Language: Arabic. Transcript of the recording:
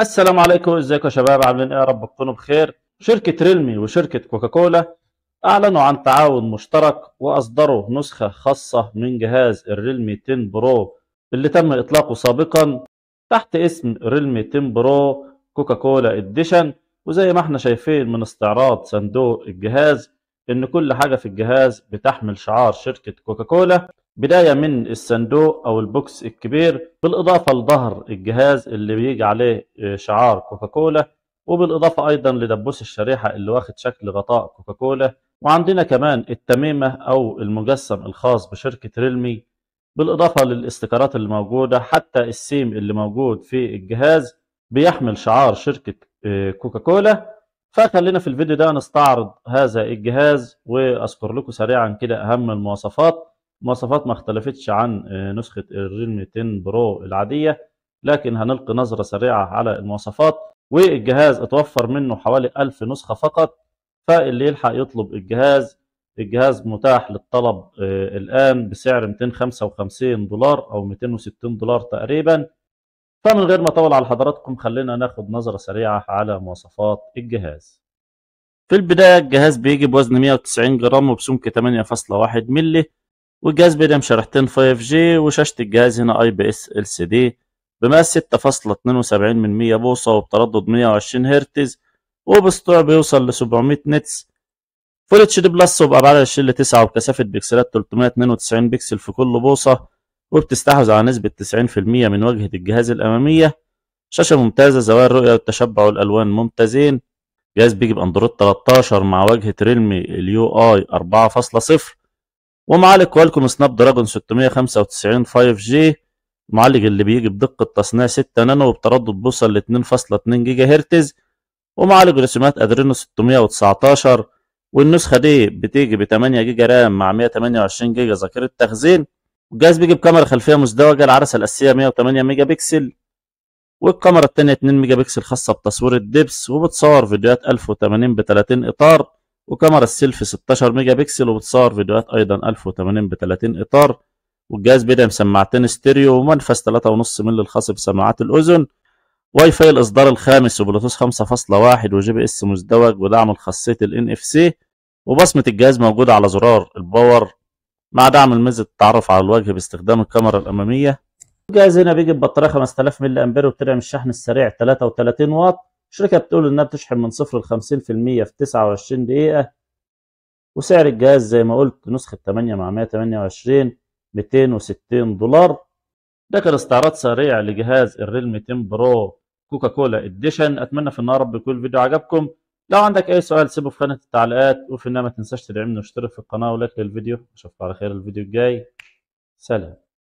السلام عليكم ازيكم يا شباب عاملين ايه يا رب تكونوا بخير شركة ريلمي وشركة كوكاكولا اعلنوا عن تعاون مشترك واصدروا نسخة خاصة من جهاز الريلمي 10 برو اللي تم اطلاقه سابقا تحت اسم ريلمي 10 برو كوكاكولا اديشن وزي ما احنا شايفين من استعراض صندوق الجهاز ان كل حاجة في الجهاز بتحمل شعار شركة كوكاكولا بداية من الصندوق أو البوكس الكبير بالإضافة لظهر الجهاز اللي بيجي عليه آه، شعار كوكاكولا وبالإضافة أيضا لدبوس الشريحة اللي واخد شكل غطاء كوكاكولا وعندنا كمان التميمة أو المجسم الخاص بشركة ريلمي بالإضافة للاستيكرات اللي موجودة حتى السيم اللي موجود في الجهاز بيحمل شعار شركة آه، كوكاكولا فخلينا في الفيديو ده نستعرض هذا الجهاز وأذكر لكم سريعا كده أهم المواصفات مواصفات ما اختلفتش عن آه، نسخة الريلمي 10 برو العادية لكن هنلقي نظرة سريعة على المواصفات والجهاز اتوفر منه حوالي 1000 نسخة فقط فاللي يلحق يطلب الجهاز الجهاز متاح للطلب آه، الآن بسعر 255 دولار أو 260 دولار تقريبا فمن غير ما أطول على حضراتكم خلينا ناخد نظرة سريعة على مواصفات الجهاز في البداية الجهاز بيجي بوزن 190 جرام وبسمك 8.1 مللي والجهاز بيدعم شريحتين 5G وشاشة الجهاز هنا اي بي اس ال سي دي بمقاس 6.72 من 100 بوصة وبتردد 120 هرتز وبسطوع بيوصل ل 700 نتس فول اتش دي بلس وبأبعاد 20 ل 9 وبكثافة بكسلات 392 بكسل في كل بوصة وبتستحوذ على نسبة 90% من واجهة الجهاز الأمامية شاشة ممتازة زوايا الرؤية والتشبع والألوان ممتازين جهاز بيجي بأندرويد 13 مع واجهة ريلمي اليو اي 4.0 ومعالج كوالكوم سناب دراجون 695 5 جي المعالج اللي بيجي بدقة تصنيع 6 نانو وبتردد بوصل ل 2.2 جيجا هرتز ومعالج رسومات ادرينو 619 والنسخة دي بتيجي ب 8 جيجا رام مع 128 جيجا ذاكرة تخزين والجهاز بيجي بكاميرا خلفية مزدوجة العدسة الأساسية 108 ميجا بكسل والكاميرا الثانيه 2 ميجا بكسل خاصة بتصوير الدبس وبتصور فيديوهات 1080 ب 30 إطار وكاميرا السيلفي 16 ميجا بكسل وبتصور فيديوهات ايضا 1080 ب 30 اطار والجهاز بيدعم سماعتين ستيريو ومنفذ 3.5 مللي الخاص بسماعات الاذن واي فاي الاصدار الخامس وبلوتوث 5.1 وجي بي اس مزدوج ودعم الان ال سي وبصمه الجهاز موجوده على زرار الباور مع دعم ميزه التعرف على الوجه باستخدام الكاميرا الاماميه الجهاز هنا بيجي ببطاريه 5000 ملي امبير وبتدعم الشحن السريع 33 واط الشركة بتقول إنها بتشحن من صفر ل 50% في 29 دقيقة وسعر الجهاز زي ما قلت نسخة 8 مع 128 260 دولار ده كان استعراض سريع لجهاز الريل 200 برو كوكا كولا اديشن اتمنى في النهار رب يكون الفيديو عجبكم لو عندك اي سؤال سيبه في خانة التعليقات وفي النهاية ما تنساش تدعمني واشترك في القناة ولايك للفيديو اشوفك على خير الفيديو الجاي سلام